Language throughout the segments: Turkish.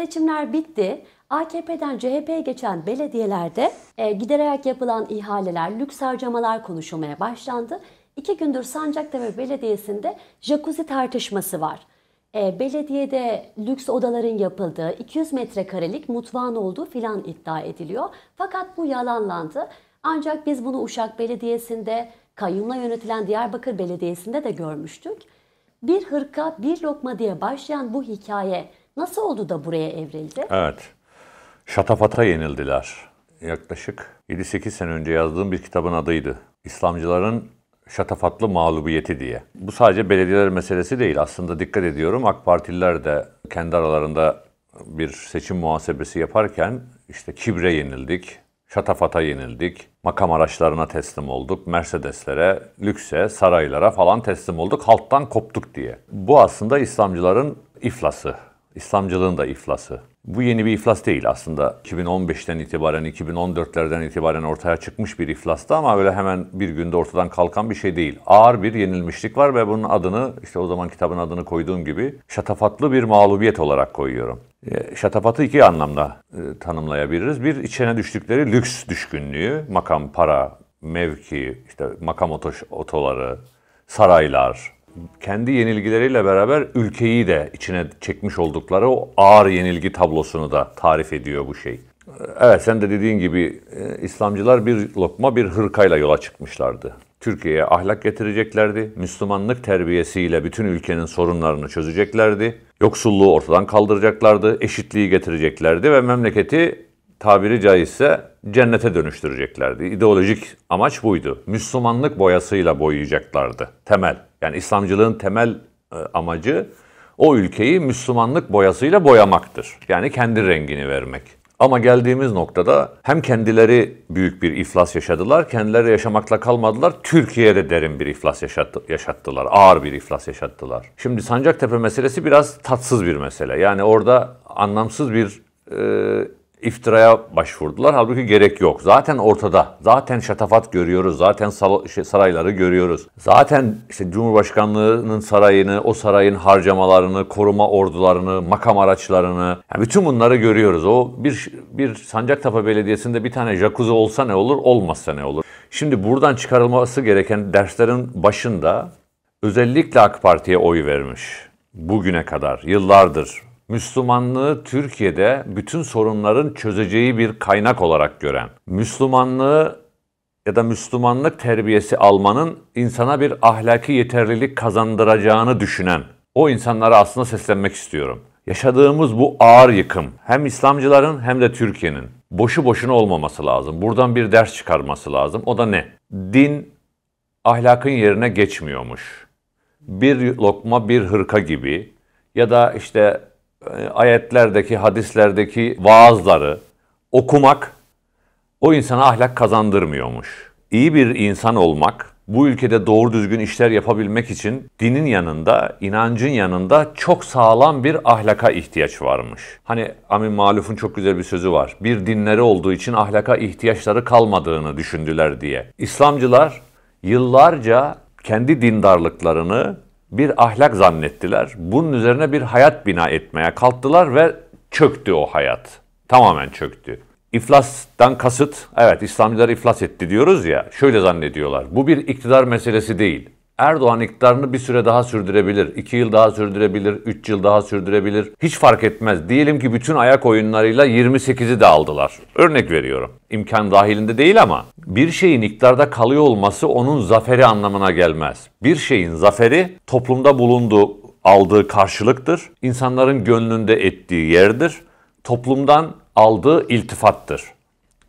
Seçimler bitti. AKP'den CHP'ye geçen belediyelerde e, gidererek yapılan ihaleler, lüks harcamalar konuşulmaya başlandı. İki gündür Sancaktepe Belediyesi'nde jacuzzi tartışması var. E, belediyede lüks odaların yapıldığı, 200 metrekarelik mutfağın olduğu filan iddia ediliyor. Fakat bu yalanlandı. Ancak biz bunu Uşak Belediyesi'nde, kayyumla yönetilen Diyarbakır Belediyesi'nde de görmüştük. Bir hırka bir lokma diye başlayan bu hikaye Nasıl oldu da buraya evrildi? Evet. Şatafata yenildiler. Yaklaşık 7-8 sene önce yazdığım bir kitabın adıydı. İslamcıların şatafatlı mağlubiyeti diye. Bu sadece belediyeler meselesi değil. Aslında dikkat ediyorum AK Partililer de kendi aralarında bir seçim muhasebesi yaparken işte kibre yenildik, şatafata yenildik, makam araçlarına teslim olduk, Mercedeslere, lükse, saraylara falan teslim olduk, halktan koptuk diye. Bu aslında İslamcıların iflası. İslamcılığın da iflası. Bu yeni bir iflas değil aslında. 2015'ten itibaren, 2014'lerden itibaren ortaya çıkmış bir iflastı ama öyle hemen bir günde ortadan kalkan bir şey değil. Ağır bir yenilmişlik var ve bunun adını, işte o zaman kitabın adını koyduğum gibi şatafatlı bir mağlubiyet olarak koyuyorum. E, şatafatı iki anlamda e, tanımlayabiliriz. Bir, içine düştükleri lüks düşkünlüğü, makam, para, mevki, işte makam otoları, saraylar, kendi yenilgileriyle beraber ülkeyi de içine çekmiş oldukları o ağır yenilgi tablosunu da tarif ediyor bu şey. Evet sen de dediğin gibi e, İslamcılar bir lokma bir hırkayla yola çıkmışlardı. Türkiye'ye ahlak getireceklerdi. Müslümanlık terbiyesiyle bütün ülkenin sorunlarını çözeceklerdi. Yoksulluğu ortadan kaldıracaklardı, eşitliği getireceklerdi ve memleketi tabiri caizse cennete dönüştüreceklerdi. İdeolojik amaç buydu. Müslümanlık boyasıyla boyayacaklardı. Temel. Yani İslamcılığın temel e, amacı o ülkeyi Müslümanlık boyasıyla boyamaktır. Yani kendi rengini vermek. Ama geldiğimiz noktada hem kendileri büyük bir iflas yaşadılar, kendileri yaşamakla kalmadılar. Türkiye'de derin bir iflas yaşattı, yaşattılar, ağır bir iflas yaşattılar. Şimdi Sancaktepe meselesi biraz tatsız bir mesele. Yani orada anlamsız bir e, iftiraya başvurdular. Halbuki gerek yok. Zaten ortada. Zaten şatafat görüyoruz. Zaten şey, sarayları görüyoruz. Zaten işte Cumhurbaşkanlığının sarayını, o sarayın harcamalarını, koruma ordularını, makam araçlarını, yani bütün bunları görüyoruz. O bir bir Sancaktepe Belediyesi'nde bir tane jacuzzi olsa ne olur, olmazsa ne olur? Şimdi buradan çıkarılması gereken derslerin başında özellikle AK Parti'ye oy vermiş bugüne kadar, yıllardır Müslümanlığı Türkiye'de bütün sorunların çözeceği bir kaynak olarak gören, Müslümanlığı ya da Müslümanlık terbiyesi almanın insana bir ahlaki yeterlilik kazandıracağını düşünen o insanlara aslında seslenmek istiyorum. Yaşadığımız bu ağır yıkım hem İslamcıların hem de Türkiye'nin boşu boşuna olmaması lazım. Buradan bir ders çıkarması lazım. O da ne? Din ahlakın yerine geçmiyormuş. Bir lokma bir hırka gibi ya da işte ee, ayetlerdeki, hadislerdeki vaazları okumak o insana ahlak kazandırmıyormuş. İyi bir insan olmak, bu ülkede doğru düzgün işler yapabilmek için dinin yanında, inancın yanında çok sağlam bir ahlaka ihtiyaç varmış. Hani Amin Maluf'un çok güzel bir sözü var. Bir dinleri olduğu için ahlaka ihtiyaçları kalmadığını düşündüler diye. İslamcılar yıllarca kendi dindarlıklarını bir ahlak zannettiler. Bunun üzerine bir hayat bina etmeye kalktılar ve çöktü o hayat. Tamamen çöktü. İflastan kasıt, evet İslamcılar iflas etti diyoruz ya, şöyle zannediyorlar. Bu bir iktidar meselesi değil. Erdoğan iktidarını bir süre daha sürdürebilir. 2 yıl daha sürdürebilir, 3 yıl daha sürdürebilir. Hiç fark etmez. Diyelim ki bütün ayak oyunlarıyla 28'i de aldılar. Örnek veriyorum. İmkan dahilinde değil ama bir şeyin iktidarda kalıyor olması onun zaferi anlamına gelmez. Bir şeyin zaferi toplumda bulunduğu, aldığı karşılıktır. İnsanların gönlünde ettiği yerdir. Toplumdan aldığı iltifattır.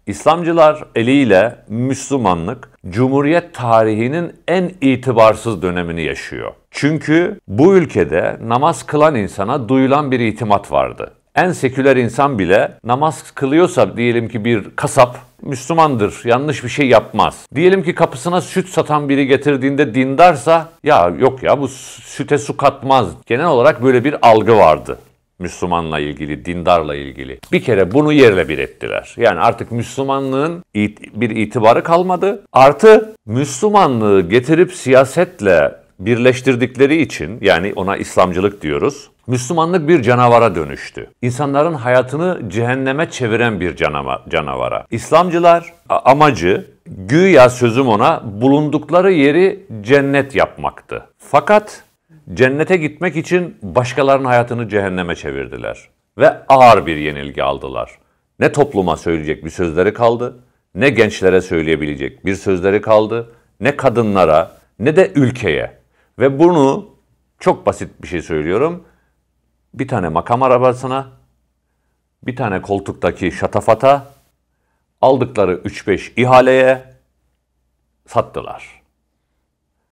İslamcılar eliyle Müslümanlık Cumhuriyet tarihinin en itibarsız dönemini yaşıyor. Çünkü bu ülkede namaz kılan insana duyulan bir itimat vardı. En seküler insan bile namaz kılıyorsa diyelim ki bir kasap Müslümandır, yanlış bir şey yapmaz. Diyelim ki kapısına süt satan biri getirdiğinde dindarsa ya yok ya bu süte su katmaz. Genel olarak böyle bir algı vardı. Müslümanla ilgili, dindarla ilgili. Bir kere bunu yerle bir ettiler. Yani artık Müslümanlığın bir itibarı kalmadı. Artı Müslümanlığı getirip siyasetle birleştirdikleri için yani ona İslamcılık diyoruz. Müslümanlık bir canavara dönüştü. İnsanların hayatını cehenneme çeviren bir canava. canavara. İslamcılar amacı güya sözüm ona bulundukları yeri cennet yapmaktı. Fakat cennete gitmek için başkalarının hayatını cehenneme çevirdiler ve ağır bir yenilgi aldılar. Ne topluma söyleyecek bir sözleri kaldı, ne gençlere söyleyebilecek bir sözleri kaldı, ne kadınlara, ne de ülkeye. Ve bunu çok basit bir şey söylüyorum. Bir tane makam arabasına, bir tane koltuktaki şatafata, aldıkları 3-5 ihaleye sattılar.''